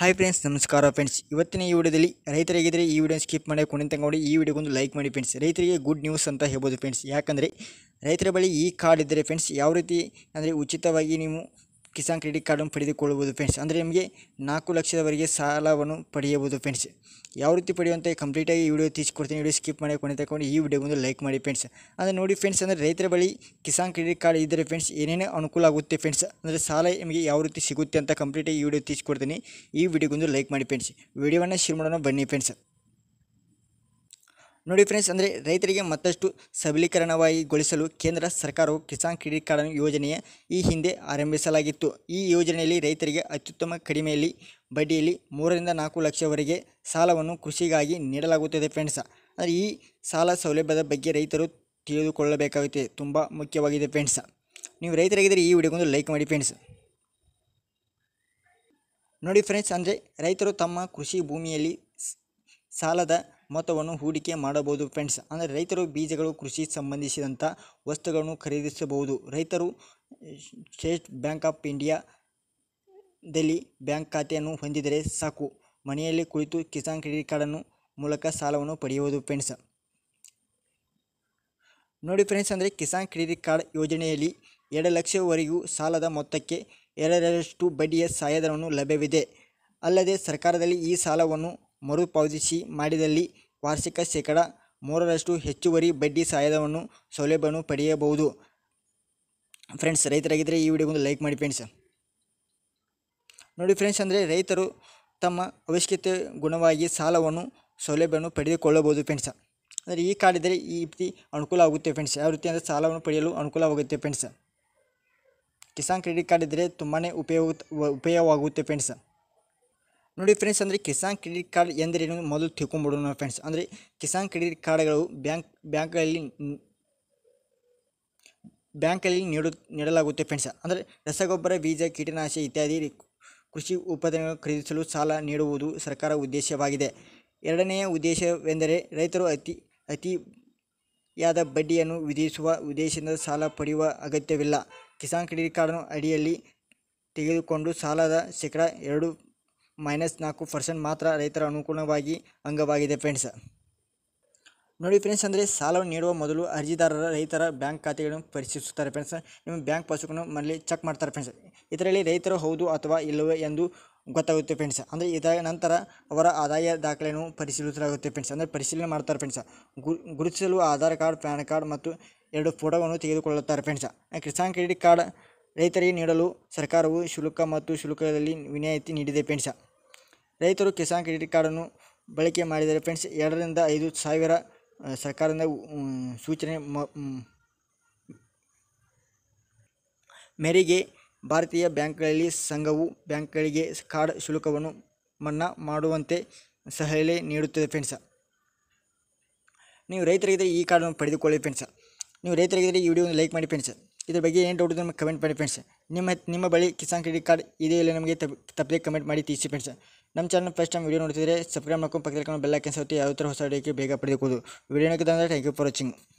hi friends ನಮಸ್ಕಾರ friends ಇವತ್ತಿನ ಈ ವಿಡಿಯೋದಲ್ಲಿ ರೈತರಿಗಿದ್ರೆ ಈ ವಿಡಿಯೋ ಸ್ಕಿಪ್ ಮಾಡಿ ಕುಣಿತ ನೋಡಿ ಈ ವಿಡಿಯೋಗೊಂದು ಲೈಕ್ ಮಾಡಿ ಫ್ರೆಂಡ್ಸ್ ರೈತರಿಗೆ ಗುಡ್ ನ್ಯೂಸ್ ಅಂತ ಹೇಳ್ಬೋದು ಫ್ರೆಂಡ್ಸ್ ಯಾಕಂದರೆ ರೈತರ ಬಳಿ ಈ ಕಾರ್ಡ್ ಇದ್ದರೆ ಫ್ರೆಂಡ್ಸ್ ಯಾವ ರೀತಿ ಅಂದರೆ ಉಚಿತವಾಗಿ ನೀವು ಕಿಸಾನ್ ಕ್ರೆಡಿಟ್ ಕಾರ್ಡನ್ನು ಪಡೆದುಕೊಳ್ಳುವುದು ಫ್ರೆಂಡ್ಸ್ ಅಂದರೆ ನಿಮಗೆ ನಾಲ್ಕು ಲಕ್ಷದವರೆಗೆ ಸಾಲವನ್ನು ಪಡೆಯಬಹುದು ಫ್ರೆಂಡ್ಸ್ ಯಾವ ರೀತಿ ಪಡೆಯುವಂಥ ಕಂಪ್ಲೀಟಾಗಿ ಈ ವಿಡಿಯೋ ತಿಳಿಸ್ಕೊಡ್ತೀನಿ ವಿಡಿಯೋ ಸ್ಕಿಪ್ ಮಾಡಿ ಕೊನೆ ತಗೊಂಡು ಈ ವಿಡಿಯೋ ಒಂದು ಲೈಕ್ ಮಾಡಿ ಫ್ರೆಂಡ್ಸ್ ಅಂದರೆ ನೋಡಿ ಫ್ರೆಂಡ್ಸ್ ಅಂದರೆ ರೈತರ ಬಳಿ ಕಿಸಾನ್ ಕ್ರೆಡಿಟ್ ಕಾರ್ಡ್ ಇದ್ದರೆ ಫ್ರೆಂಡ್ಸ್ ಏನೇನು ಅನುಕೂಲ ಆಗುತ್ತೆ ಫ್ರೆಂಡ್ಸ್ ಅಂದರೆ ಸಾಲ ನಿಮಗೆ ಯಾವ ರೀತಿ ಸಿಗುತ್ತೆ ಅಂತ ಕಂಪ್ಲೀಟಾಗಿ ಈ ವಿಡಿಯೋ ಕೊಡ್ತೀನಿ ಈ ವಿಡಿಯೋಗೊಂದು ಲೈಕ್ ಮಾಡಿ ಫ್ರೆಂಡ್ಸ್ ವಿಡಿಯೋವನ್ನು ಶೇರ್ ಮಾಡೋಣ ಬನ್ನಿ ಫ್ರೆಂಡ್ಸ್ ನೋಡಿ ಫ್ರೆಂಡ್ಸ್ ಅಂದರೆ ರೈತರಿಗೆ ಮತ್ತಷ್ಟು ಸಬಲೀಕರಣವಾಗಿಗೊಳಿಸಲು ಕೇಂದ್ರ ಸರ್ಕಾರವು ಕಿಸಾನ್ ಕ್ರೆಡಿಟ್ ಕಾರ್ಡ್ ಯೋಜನೆಯ ಈ ಹಿಂದೆ ಆರಂಭಿಸಲಾಗಿತ್ತು ಈ ಯೋಜನೆಯಲ್ಲಿ ರೈತರಿಗೆ ಅತ್ಯುತ್ತಮ ಕಡಿಮೆಯಲ್ಲಿ ಬಡ್ಡಿಯಲ್ಲಿ ಮೂರರಿಂದ ನಾಲ್ಕು ಲಕ್ಷವರೆಗೆ ಸಾಲವನ್ನು ಕೃಷಿಗಾಗಿ ನೀಡಲಾಗುತ್ತದೆ ಫ್ರೆಂಡ್ಸ್ ಅಂದರೆ ಈ ಸಾಲ ಸೌಲಭ್ಯದ ಬಗ್ಗೆ ರೈತರು ತಿಳಿದುಕೊಳ್ಳಬೇಕಾಗುತ್ತೆ ತುಂಬ ಮುಖ್ಯವಾಗಿದೆ ಫ್ರೆಂಡ್ಸ್ ನೀವು ರೈತರಾಗಿದ್ದರೆ ಈ ವಿಡಿಯೋಗೊಂದು ಲೈಕ್ ಮಾಡಿ ಫ್ರೆಂಡ್ಸ್ ನೋಡಿ ಫ್ರೆಂಡ್ಸ್ ಅಂದರೆ ರೈತರು ತಮ್ಮ ಕೃಷಿ ಭೂಮಿಯಲ್ಲಿ ಸಾಲದ ಮೊತ್ತವನ್ನು ಹೂಡಿಕೆ ಮಾಡಬಹುದು ಫ್ರೆಂಡ್ಸ್ ಅಂದರೆ ರೈತರು ಬೀಜಗಳು ಕೃಷಿ ಸಂಬಂಧಿಸಿದಂಥ ವಸ್ತುಗಳನ್ನು ಖರೀದಿಸಬಹುದು ರೈತರು ಸ್ಟೇಟ್ ಬ್ಯಾಂಕ್ ಆಫ್ ಇಂಡಿಯಾದಲ್ಲಿ ಬ್ಯಾಂಕ್ ಖಾತೆಯನ್ನು ಹೊಂದಿದರೆ ಸಾಕು ಮನೆಯಲ್ಲಿ ಕುಳಿತು ಕಿಸಾನ್ ಕ್ರೆಡಿಟ್ ಕಾರ್ಡನ್ನು ಮೂಲಕ ಸಾಲವನ್ನು ಪಡೆಯುವುದು ಫ್ರೆಂಡ್ಸ್ ನೋಡಿ ಫ್ರೆಂಡ್ಸ್ ಅಂದರೆ ಕಿಸಾನ್ ಕ್ರೆಡಿಟ್ ಕಾರ್ಡ್ ಯೋಜನೆಯಲ್ಲಿ ಎರಡು ಲಕ್ಷವರೆಗೂ ಸಾಲದ ಮೊತ್ತಕ್ಕೆ ಎರಡರಷ್ಟು ಬಡ್ಡಿಯ ಸಹಾಯಧನವನ್ನು ಲಭ್ಯವಿದೆ ಅಲ್ಲದೆ ಸರ್ಕಾರದಲ್ಲಿ ಈ ಸಾಲವನ್ನು ಮರುಪಾವತಿಸಿ ಮಾಡಿದಲ್ಲಿ ವಾರ್ಷಿಕ ಶೇಕಡ ಮೂರರಷ್ಟು ಹೆಚ್ಚುವರಿ ಬಡ್ಡಿ ಸಹಾಯವನ್ನು ಸೌಲಭ್ಯವನ್ನು ಪಡೆಯಬಹುದು ಫ್ರೆಂಡ್ಸ್ ರೈತರಾಗಿದ್ದರೆ ಈ ವಿಡಿಯೋಗೊಂದು ಲೈಕ್ ಮಾಡಿ ಫ್ರೆಂಡ್ಸ್ ನೋಡಿ ಫ್ರೆಂಡ್ಸ್ ಅಂದರೆ ರೈತರು ತಮ್ಮ ಅವಶ್ಯಕತೆ ಗುಣವಾಗಿ ಸಾಲವನ್ನು ಸೌಲಭ್ಯವನ್ನು ಪಡೆದುಕೊಳ್ಳಬಹುದು ಫ್ರೆಂಡ್ಸ್ ಅಂದರೆ ಈ ಕಾರ್ಡ್ ಇದ್ದರೆ ಈ ರೀತಿ ಅನುಕೂಲ ಆಗುತ್ತೆ ಫ್ರೆಂಡ್ಸ್ ಯಾವ ರೀತಿ ಅಂದರೆ ಸಾಲವನ್ನು ಪಡೆಯಲು ಅನುಕೂಲವಾಗುತ್ತೆ ಫ್ರೆಂಡ್ಸ್ ಕಿಸಾನ್ ಕ್ರೆಡಿಟ್ ಕಾರ್ಡ್ ಇದ್ದರೆ ತುಂಬಾ ಉಪಯೋಗ ಉಪಯೋಗವಾಗುತ್ತೆ ಫ್ರೆಂಡ್ಸ್ ನೋಡಿ ಫ್ರೆಂಡ್ಸ್ ಅಂದರೆ ಕಿಸಾನ್ ಕ್ರೆಡಿಟ್ ಕಾರ್ಡ್ ಎಂದರೇನು ಮೊದಲು ತಿಳ್ಕೊಂಬಿಡೋಣ ಫ್ರೆಂಡ್ಸ್ ಅಂದರೆ ಕಿಸಾನ್ ಕ್ರೆಡಿಟ್ ಕಾರ್ಡ್ಗಳು ಬ್ಯಾಂಕ್ ಬ್ಯಾಂಕ್ಗಳಲ್ಲಿ ಬ್ಯಾಂಕಲ್ಲಿ ನೀಡು ನೀಡಲಾಗುತ್ತೆ ಫ್ರೆಂಡ್ಸ್ ಅಂದರೆ ರಸಗೊಬ್ಬರ ಬೀಜ ಕೀಟನಾಶ ಇತ್ಯಾದಿ ಕೃಷಿ ಉತ್ಪಾದನೆಗಳು ಖರೀದಿಸಲು ಸಾಲ ನೀಡುವುದು ಸರ್ಕಾರ ಉದ್ದೇಶವಾಗಿದೆ ಎರಡನೆಯ ಉದ್ದೇಶವೆಂದರೆ ರೈತರು ಅತಿ ಅತಿಯಾದ ಬಡ್ಡಿಯನ್ನು ವಿಧಿಸುವ ಉದ್ದೇಶದಿಂದ ಸಾಲ ಪಡೆಯುವ ಅಗತ್ಯವಿಲ್ಲ ಕಿಸಾನ್ ಕ್ರೆಡಿಟ್ ಕಾರ್ಡ್ನ ಅಡಿಯಲ್ಲಿ ತೆಗೆದುಕೊಂಡು ಸಾಲದ ಶೇಕಡ ಎರಡು ಮೈನಸ್ ನಾಲ್ಕು ಪರ್ಸೆಂಟ್ ಮಾತ್ರ ರೈತರ ಅನುಕೂಲವಾಗಿ ಅಂಗವಾಗಿದೆ ಫ್ರೆಂಡ್ಸ್ ನೋಡಿ ಫ್ರೆಂಡ್ಸ್ ಅಂದರೆ ಸಾಲವನ್ನು ನೀಡುವ ಮೊದಲು ಅರ್ಜಿದಾರರ ರೈತರ ಬ್ಯಾಂಕ್ ಖಾತೆಗಳನ್ನು ಪರಿಶೀಲಿಸುತ್ತಾರೆ ಫ್ರೆಂಡ್ಸ್ ನಿಮ್ಮ ಬ್ಯಾಂಕ್ ಪಾಸ್ಬುಕ್ನ ಮನೆಯಲ್ಲಿ ಚೆಕ್ ಮಾಡ್ತಾರೆ ಫ್ರೆಂಡ್ಸ್ ಇದರಲ್ಲಿ ರೈತರು ಹೌದು ಅಥವಾ ಇಲ್ಲವೇ ಎಂದು ಗೊತ್ತಾಗುತ್ತೆ ಫ್ರೆಂಡ್ಸ್ ಅಂದರೆ ಇದರ ನಂತರ ಅವರ ಆದಾಯ ದಾಖಲೆಯನ್ನು ಪರಿಶೀಲಿಸಲಾಗುತ್ತೆ ಫ್ರೆಂಡ್ಸ್ ಅಂದರೆ ಪರಿಶೀಲನೆ ಮಾಡ್ತಾರೆ ಫ್ರೆಂಡ್ಸ್ ಗುರುತಿಸಲು ಆಧಾರ್ ಕಾರ್ಡ್ ಪ್ಯಾನ್ ಕಾರ್ಡ್ ಮತ್ತು ಎರಡು ಫೋಟೋವನ್ನು ತೆಗೆದುಕೊಳ್ಳುತ್ತಾರೆ ಫ್ರೆಂಡ್ಸ್ ಕಿಸಾನ್ ಕ್ರೆಡಿಟ್ ಕಾರ್ಡ್ ರೈತರಿಗೆ ನೀಡಲು ಸರ್ಕಾರವು ಶುಲ್ಕ ಮತ್ತು ಶುಲ್ಕದಲ್ಲಿ ವಿನಾಯಿತಿ ನೀಡಿದೆ ಫ್ರೆಂಡ್ಸ್ ರೈತರು ಕಿಸಾನ್ ಕ್ರೆಡಿಟ್ ಕಾರ್ಡನ್ನು ಬಳಕೆ ಮಾಡಿದರೆ ಫ್ರೆಂಡ್ಸ್ ಎರಡರಿಂದ ಐದು ಸಾವಿರ ಸರ್ಕಾರದಿಂದ ಸೂಚನೆ ಮೇರೆಗೆ ಭಾರತೀಯ ಬ್ಯಾಂಕ್ಗಳಲ್ಲಿ ಸಂಘವು ಬ್ಯಾಂಕ್ಗಳಿಗೆ ಕಾರ್ಡ್ ಶುಲ್ಕವನ್ನು ಮನ್ನಾ ಮಾಡುವಂತೆ ಸಹಲೆ ನೀಡುತ್ತದೆ ಫ್ರೆಂಡ್ಸ ನೀವು ರೈತರಿಗಿದ್ರೆ ಈ ಕಾರ್ಡನ್ನು ಪಡೆದುಕೊಳ್ಳಿ ಫ್ರೆಂಡ್ಸ ನೀವು ರೈತರಿಗಿದ್ರೆ ಈ ವಿಡಿಯೋವನ್ನು ಲೈಕ್ ಮಾಡಿ ಫ್ರೆಂಡ್ಸ ಇದ್ರ ಬಗ್ಗೆ ಏನು ಡೌಟ್ ಇದ್ರೆ ನಮಗೆ ಕಮೆಂಟ್ ಮಾಡಿ ಫ್ರೆಂಡ್ಸ್ ನಿಮ್ಮ ನಿಮ್ಮ ಬಳಿ ಕಿಸಾನ್ ಕ್ರೆಡಿಟ್ ಕಾರ್ಡ್ ಇದೆ ಇಲ್ಲ ನಮಗೆ ತಪ್ಪದೆ ಕಮೆಂಟ್ ಮಾಡಿ ತಿಳಿಸಿ ಫ್ರೆಂಡ್ಸ್ ನಮ್ಮ ಚಾನಲ್ ಫಸ್ಟ್ ಟೈಮ್ ವೀಡಿಯೋ ನೋಡ್ತಿದ್ರೆ ಸಬ್ಸ್ಕ್ರೈಬ್ ಮಾಡ್ಕೊಂಡು ಪಕ್ಕದಲ್ಲಿ ಬೆಲ್ಲ ಕೆಲಸ ಯಾವ ಥರ ಹೊಸ ಅಡಿಗೆ ಬೇಗ ಪಡೆದುಕೊಳ್ಳೋದು ವೀಡಿಯೋ ನೋಡಿದ್ರೆ ಥ್ಯಾಂಕ್ ಯು ಫಾರ್ ವಾಚಿಂಗ್